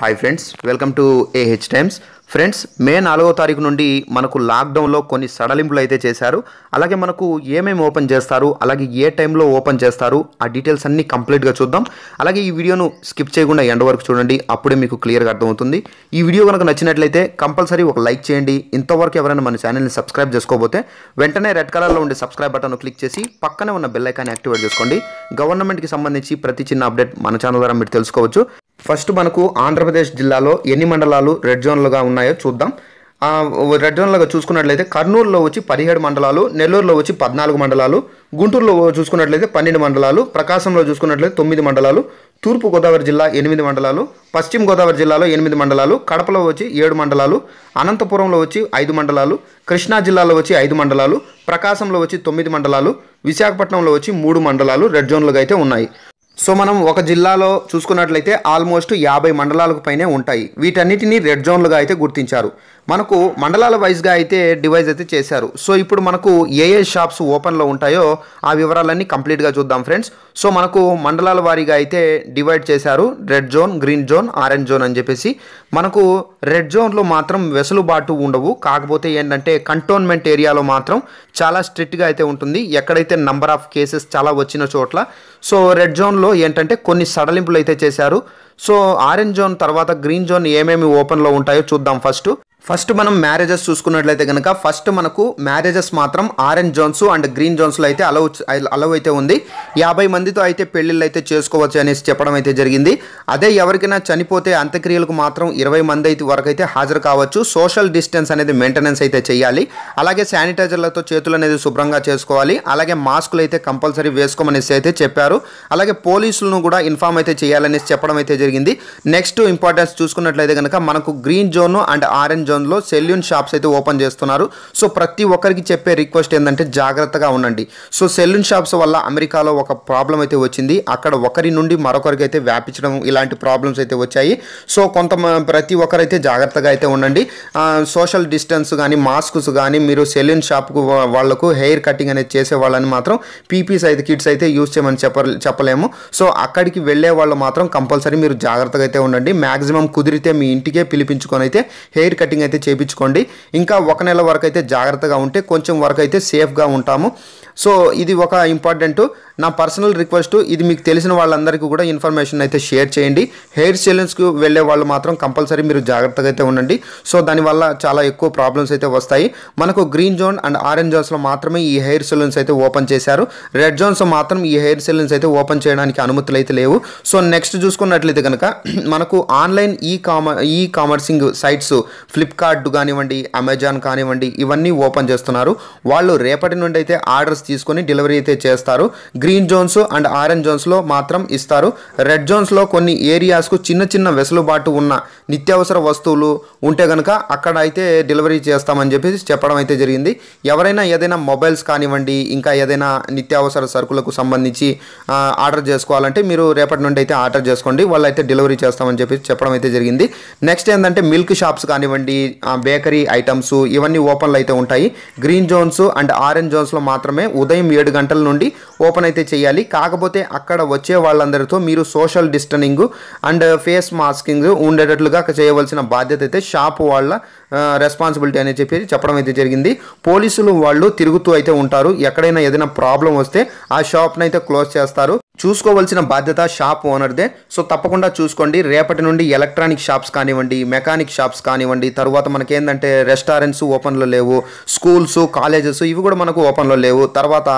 hi friends welcome to A H times friends May నాలుగో తారీఖు నుండి మనకు లాక్డౌన్లో కొన్ని సడలింపులు అయితే చేశారు అలాగే మనకు ఏమేమి ఓపెన్ చేస్తారు అలాగే ఏ టైంలో ఓపెన్ చేస్తారు ఆ డీటెయిల్స్ అన్నీ కంప్లీట్గా చూద్దాం అలాగే ఈ వీడియోను స్కిప్ చేయకుండా ఎండ్ వరకు చూడండి అప్పుడే మీకు క్లియర్గా అర్థమవుతుంది ఈ వీడియో కనుక నచ్చినట్లయితే కంపల్సరీ ఒక లైక్ చేయండి ఇంతవరకు ఎవరైనా మన ఛానల్ని సబ్స్క్రైబ్ చేసుకోబోతే వెంటనే రెడ్ కలర్లో ఉండే సబ్స్క్రైబ్ బటన్ను క్లిక్ చేసి పక్కనే ఉన్న బెల్లైకాన్ని యాక్టివేట్ చేసుకోండి గవర్నమెంట్కి సంబంధించి ప్రతి చిన్న అప్డేట్ మన ఛానల్ ద్వారా మీరు తెలుసుకోవచ్చు ఫస్ట్ మనకు ఆంధ్రప్రదేశ్ జిల్లాలో ఎన్ని మండలాలు రెడ్ జోన్లుగా ఉన్నాయో చూద్దాం రెడ్ జోన్లుగా చూసుకున్నట్లయితే కర్నూలులో వచ్చి పదిహేడు మండలాలు నెల్లూరులో వచ్చి పద్నాలుగు మండలాలు గుంటూరులో చూసుకున్నట్లయితే పన్నెండు మండలాలు ప్రకాశంలో చూసుకున్నట్లయితే తొమ్మిది మండలాలు తూర్పు గోదావరి జిల్లా ఎనిమిది మండలాలు పశ్చిమ గోదావరి జిల్లాలో ఎనిమిది మండలాలు కడపలో వచ్చి ఏడు మండలాలు అనంతపురంలో వచ్చి ఐదు మండలాలు కృష్ణా జిల్లాలో వచ్చి ఐదు మండలాలు ప్రకాశంలో వచ్చి తొమ్మిది మండలాలు విశాఖపట్నంలో వచ్చి మూడు మండలాలు రెడ్ జోన్లుగా అయితే ఉన్నాయి సో మనం ఒక జిల్లాలో చూసుకున్నట్లయితే ఆల్మోస్ట్ యాభై మండలాలకు పైనే ఉంటాయి వీటన్నిటిని రెడ్ జోన్లుగా అయితే గుర్తించారు మనకు మండలాల వైజ్గా అయితే డివైజ్ అయితే చేశారు సో ఇప్పుడు మనకు ఏ ఏ షాప్స్ ఓపెన్లో ఉంటాయో ఆ వివరాలన్నీ కంప్లీట్గా చూద్దాం ఫ్రెండ్స్ సో మనకు మండలాల వారీగా అయితే డివైడ్ చేశారు red zone green zone orange zone అని చెప్పేసి మనకు రెడ్ జోన్లో మాత్రం వెసులుబాటు ఉండవు కాకపోతే ఏంటంటే కంటోన్మెంట్ ఏరియాలో మాత్రం చాలా స్ట్రిక్ట్గా అయితే ఉంటుంది ఎక్కడైతే నంబర్ ఆఫ్ కేసెస్ చాలా వచ్చిన చోట్ల సో రెడ్ జోన్లో ఏంటంటే కొన్ని సడలింపులు అయితే చేశారు సో ఆరెంజ్ జోన్ తర్వాత గ్రీన్ జోన్ ఏమేమి ఓపెన్లో ఉంటాయో చూద్దాం ఫస్ట్ ఫస్ట్ మనం మ్యారేజెస్ చూసుకున్నట్లయితే కనుక ఫస్ట్ మనకు మ్యారేజెస్ మాత్రం ఆరెంజ్ జోన్స్ అండ్ గ్రీన్ జోన్స్లో అయితే అలౌ అలౌ అయితే ఉంది యాభై మందితో అయితే పెళ్ళిళ్ళు అయితే చేసుకోవచ్చు అనేసి చెప్పడం అయితే జరిగింది అదే ఎవరికైనా చనిపోతే అంత్యక్రియలకు మాత్రం ఇరవై మంది అయితే వరకు అయితే హాజరు కావచ్చు సోషల్ డిస్టెన్స్ అనేది మెయింటెనెన్స్ అయితే చేయాలి అలాగే శానిటైజర్లతో చేతులు అనేది శుభ్రంగా చేసుకోవాలి అలాగే మాస్కులు అయితే కంపల్సరీ వేసుకోమనేసి అయితే చెప్పారు అలాగే పోలీసులను కూడా ఇన్ఫామ్ అయితే చేయాలనేసి చెప్పడం అయితే జరిగింది నెక్స్ట్ ఇంపార్టెన్స్ చూసుకున్నట్లయితే కనుక మనకు green zone and orange zone సీజన్లో సెల్యూన్ షాప్స్ అయితే ఓపెన్ చేస్తున్నారు సో ప్రతి ఒక్కరికి చెప్పే రిక్వెస్ట్ ఏంటంటే జాగ్రత్తగా ఉండండి సో సెల్యూన్ షాప్స్ వల్ల అమెరికాలో ఒక ప్రాబ్లం అయితే వచ్చింది అక్కడ ఒకరి నుండి మరొకరికి అయితే వ్యాపించడం ఇలాంటి ప్రాబ్లమ్స్ అయితే వచ్చాయి సో కొంత ప్రతి ఒక్కరైతే జాగ్రత్తగా అయితే ఉండండి సోషల్ డిస్టెన్స్ కానీ మాస్క్స్ కానీ మీరు సెలూన్ షాప్కు వాళ్లకు హెయిర్ కటింగ్ అనేది చేసే వాళ్ళని మాత్రం పీపీస్ అయితే కిట్స్ అయితే యూజ్ చేయమని చెప్పలేము సో అక్కడికి వెళ్ళే వాళ్ళు మాత్రం కంపల్సరీ మీరు జాగ్రత్తగా అయితే ఉండండి మ్యాక్సిమం కుదిరితే మీ ఇంటికే పిలిపించుకొని అయితే హెయిర్ కటింగ్ రేటింగ్ అయితే చేయించుకోండి ఇంకా ఒక నెల వరకు అయితే జాగ్రత్తగా ఉంటే కొంచెం వరకు అయితే సేఫ్గా ఉంటాము సో ఇది ఒక ఇంపార్టెంట్ నా పర్సనల్ రిక్వెస్ట్ ఇది మీకు తెలిసిన వాళ్ళందరికీ కూడా ఇన్ఫర్మేషన్ అయితే షేర్ చేయండి హెయిర్ సెలూన్స్కి వెళ్ళే వాళ్ళు మాత్రం కంపల్సరీ మీరు జాగ్రత్తగా అయితే ఉండండి సో దానివల్ల చాలా ఎక్కువ ప్రాబ్లమ్స్ అయితే వస్తాయి మనకు గ్రీన్ జోన్ అండ్ ఆరెంజ్ జోన్స్లో మాత్రమే ఈ హెయిర్ సెలూన్స్ అయితే ఓపెన్ చేశారు రెడ్ జోన్స్ మాత్రం ఈ హెయిర్ సెలూన్స్ అయితే ఓపెన్ చేయడానికి అనుమతులు అయితే లేవు సో నెక్స్ట్ చూసుకున్నట్లయితే కనుక మనకు ఆన్లైన్ ఈ కామ e commercing sites flip Flipkart కానివ్వండి అమెజాన్ కానివ్వండి ఇవన్నీ ఓపెన్ చేస్తున్నారు వాళ్ళు రేపటి నుండి అయితే ఆర్డర్స్ తీసుకొని డెలివరీ అయితే చేస్తారు గ్రీన్ జోన్స్ అండ్ ఆరెంజ్ జోన్స్లో మాత్రం ఇస్తారు రెడ్ జోన్స్లో కొన్ని ఏరియాస్కు చిన్న చిన్న వెసులుబాటు ఉన్న నిత్యావసర వస్తువులు ఉంటే కనుక అక్కడ అయితే డెలివరీ చేస్తామని చెప్పేసి చెప్పడం అయితే జరిగింది ఎవరైనా ఏదైనా మొబైల్స్ కానివ్వండి ఇంకా ఏదైనా నిత్యావసర సరుకులకు సంబంధించి ఆర్డర్ చేసుకోవాలంటే మీరు రేపటి నుండి అయితే ఆర్డర్ చేసుకోండి వాళ్ళు అయితే డెలివరీ చేస్తామని చెప్పేసి చెప్పడం అయితే జరిగింది నెక్స్ట్ ఏంటంటే మిల్క్ షాప్స్ కానివ్వండి బేకరీ ఐటమ్స్ ఇవన్నీ ఓపెన్లు అయితే ఉంటాయి గ్రీన్ జోన్స్ అండ్ ఆరెంజ్ జోన్స్లో మాత్రమే ఉదయం ఏడు గంటల నుండి ఓపెన్ అయితే చేయాలి కాకపోతే అక్కడ వచ్చే వాళ్ళందరితో మీరు social distancing and face masking ఉండేటట్లుగా చేయవలసిన బాధ్యత అయితే షాప్ వాళ్ళ రెస్పాన్సిబిలిటీ అని చెప్పి చెప్పడం అయితే జరిగింది పోలీసులు వాళ్ళు తిరుగుతూ అయితే ఉంటారు ఎక్కడైనా ఏదైనా ప్రాబ్లం వస్తే ఆ షాప్ని అయితే క్లోజ్ చేస్తారు చూసుకోవాల్సిన బాధ్యత షాప్ ఓనర్దే సో తప్పకుండా చూసుకోండి రేపటి నుండి ఎలక్ట్రానిక్ షాప్స్ కానివ్వండి మెకానిక్ షాప్స్ కానివ్వండి తర్వాత మనకేందంటే రెస్టారెంట్స్ ఓపెన్లో లేవు స్కూల్స్ కాలేజెస్ ఇవి కూడా మనకు ఓపెన్లో లేవు తర్వాత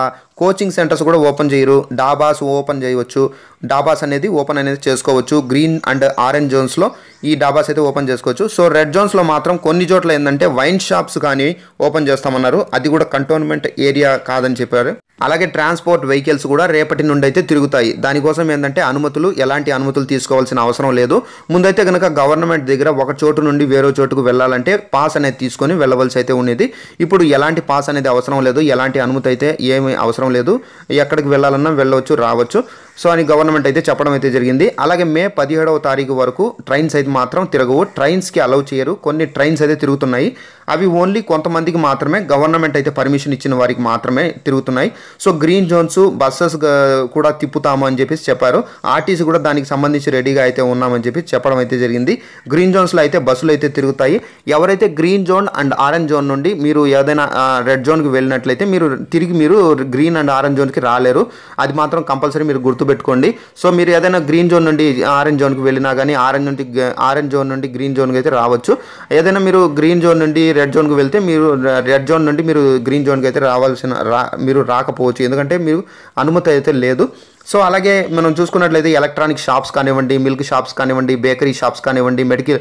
కోచింగ్ సెంటర్స్ కూడా ఓపెన్ చేయరు డాబాస్ ఓపెన్ చేయవచ్చు డాబాస్ అనేది ఓపెన్ అనేది చేసుకోవచ్చు గ్రీన్ అండ్ ఆరెంజ్ జోన్స్లో ఈ డాబాస్ అయితే ఓపెన్ చేసుకోవచ్చు సో రెడ్ జోన్స్లో మాత్రం కొన్ని చోట్ల ఏంటంటే వైన్ షాప్స్ కానీ ఓపెన్ చేస్తామన్నారు అది కూడా కంటోన్మెంట్ ఏరియా కాదని చెప్పారు అలాగే ట్రాన్స్పోర్ట్ వెహికల్స్ కూడా రేపటి నుండి అయితే తిరుగుతాయి దానికోసం ఏంటంటే అనుమతులు ఎలాంటి అనుమతులు తీసుకోవాల్సిన అవసరం లేదు ముందైతే కనుక గవర్నమెంట్ దగ్గర ఒక చోటు నుండి వేరే చోటుకు వెళ్ళాలంటే పాస్ అనేది తీసుకొని వెళ్ళవలసి అయితే ఉండేది ఇప్పుడు ఎలాంటి పాస్ అనేది అవసరం లేదు ఎలాంటి అనుమతి అయితే ఏమి అవసరం అవసరం లేదు ఎక్కడికి వెళ్ళాలన్నా వెళ్ళవచ్చు రావచ్చు సో అని గవర్నమెంట్ అయితే చెప్పడం అయితే జరిగింది అలాగే మే పదిహేడవ తారీఖు వరకు ట్రైన్స్ అయితే మాత్రం తిరగవు ట్రైన్స్కి అలౌ చేయరు కొన్ని ట్రైన్స్ అయితే తిరుగుతున్నాయి అవి ఓన్లీ కొంతమందికి మాత్రమే గవర్నమెంట్ అయితే పర్మిషన్ ఇచ్చిన వారికి మాత్రమే తిరుగుతున్నాయి సో గ్రీన్ జోన్స్ బస్సెస్ కూడా తిప్పుతాము అని చెప్పేసి చెప్పారు ఆర్టీసీ కూడా దానికి సంబంధించి రెడీగా అయితే ఉన్నామని చెప్పి చెప్పడం అయితే జరిగింది గ్రీన్ జోన్స్లో అయితే బస్సులు అయితే తిరుగుతాయి ఎవరైతే green zone and orange zone నుండి మీరు ఏదైనా రెడ్ జోన్కి వెళ్ళినట్లయితే మీరు తిరిగి మీరు గ్రీన్ అండ్ ఆరెంజ్ జోన్కి రాలేరు అది మాత్రం కంపల్సరీ మీరు గుర్తుపెట్టుకోండి సో మీరు ఏదైనా గ్రీన్ జోన్ నుండి ఆరెంజ్ జోన్కి వెళ్ళినా కానీ ఆరెంజ్ నుండి ఆరెంజ్ జోన్ నుండి గ్రీన్ జోన్కి అయితే రావచ్చు ఏదైనా మీరు గ్రీన్ జోన్ నుండి రెడ్ జోన్కి వెళ్తే మీరు రెడ్ జోన్ నుండి మీరు గ్రీన్ జోన్కి అయితే రావాల్సిన రా మీరు రాకపోవచ్చు ఎందుకంటే మీరు అనుమతి అయితే లేదు సో అలాగే మనం చూసుకున్నట్లయితే ఎలక్ట్రానిక్ షాప్స్ కానివ్వండి మిల్క్ షాప్స్ కానివ్వండి బేకరీ షాప్స్ కానివ్వండి మెడికల్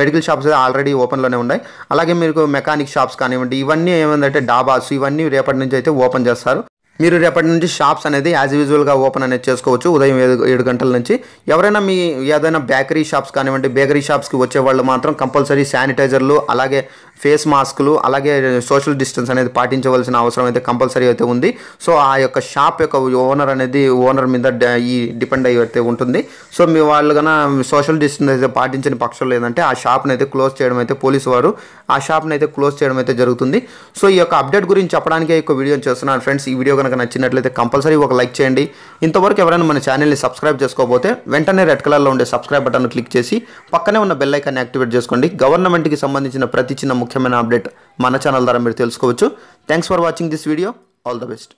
మెడికల్ షాప్స్ అయితే ఆల్రెడీ ఓపెన్లోనే ఉన్నాయి అలాగే మీకు మెకానిక్ షాప్స్ కానివ్వండి ఇవన్నీ ఏమందంటే డాబాస్ ఇవన్నీ రేపటి నుంచి అయితే ఓపెన్ చేస్తారు మీరు రేపటి నుంచి షాప్స్ అనేది యాజ్ యూజువల్గా ఓపెన్ అనేది చేసుకోవచ్చు ఉదయం ఏడు గంటల నుంచి ఎవరైనా మీ ఏదైనా బేకరీ షాప్స్ కానివ్వండి బేకరీ షాప్స్కి వచ్చే వాళ్ళు మాత్రం కంపల్సరీ శానిటైజర్లు అలాగే ఫేస్ మాస్కులు అలాగే సోషల్ డిస్టెన్స్ అనేది పాటించవలసిన అవసరం అయితే కంపల్సరీ అయితే ఉంది సో ఆ యొక్క షాప్ యొక్క ఓనర్ అనేది ఓనర్ మీద ఈ డిపెండ్ అయ్యి అయితే ఉంటుంది సో మీ వాళ్ళు కన్నా సోషల్ డిస్టెన్స్ అయితే పాటించిన పక్షంలో ఏంటంటే ఆ షాప్ని అయితే క్లోజ్ చేయడం అయితే పోలీసు వారు ఆ షాప్ని అయితే క్లోజ్ చేయడం అయితే జరుగుతుంది సో ఈ యొక్క అప్డేట్ గురించి చెప్పడానికే ఒక వీడియో చేస్తున్నాను ఫ్రెండ్స్ ఈ వీడియో కనుక నచ్చినట్లయితే కంపల్సరీ ఒక లైక్ చేయండి ఇంతవరకు ఎవరైనా మన ఛానల్ని సబ్స్క్రైబ్ చేసుకోకపోతే వెంటనే రెడ్ కలర్లో ఉండే సబ్స్క్రైబ్ బటన్ క్లిక్ చేసి పక్కనే ఉన్న బెల్ ఐకాన్ని యాక్టివేట్ చేసుకోండి గవర్నమెంట్కి సంబంధించిన ప్రతి చిన్న ముఖ్యమైన అప్డేట్ మన ఛానల్ ద్వారా మీరు తెలుసుకోవచ్చు thanks for watching this video all the best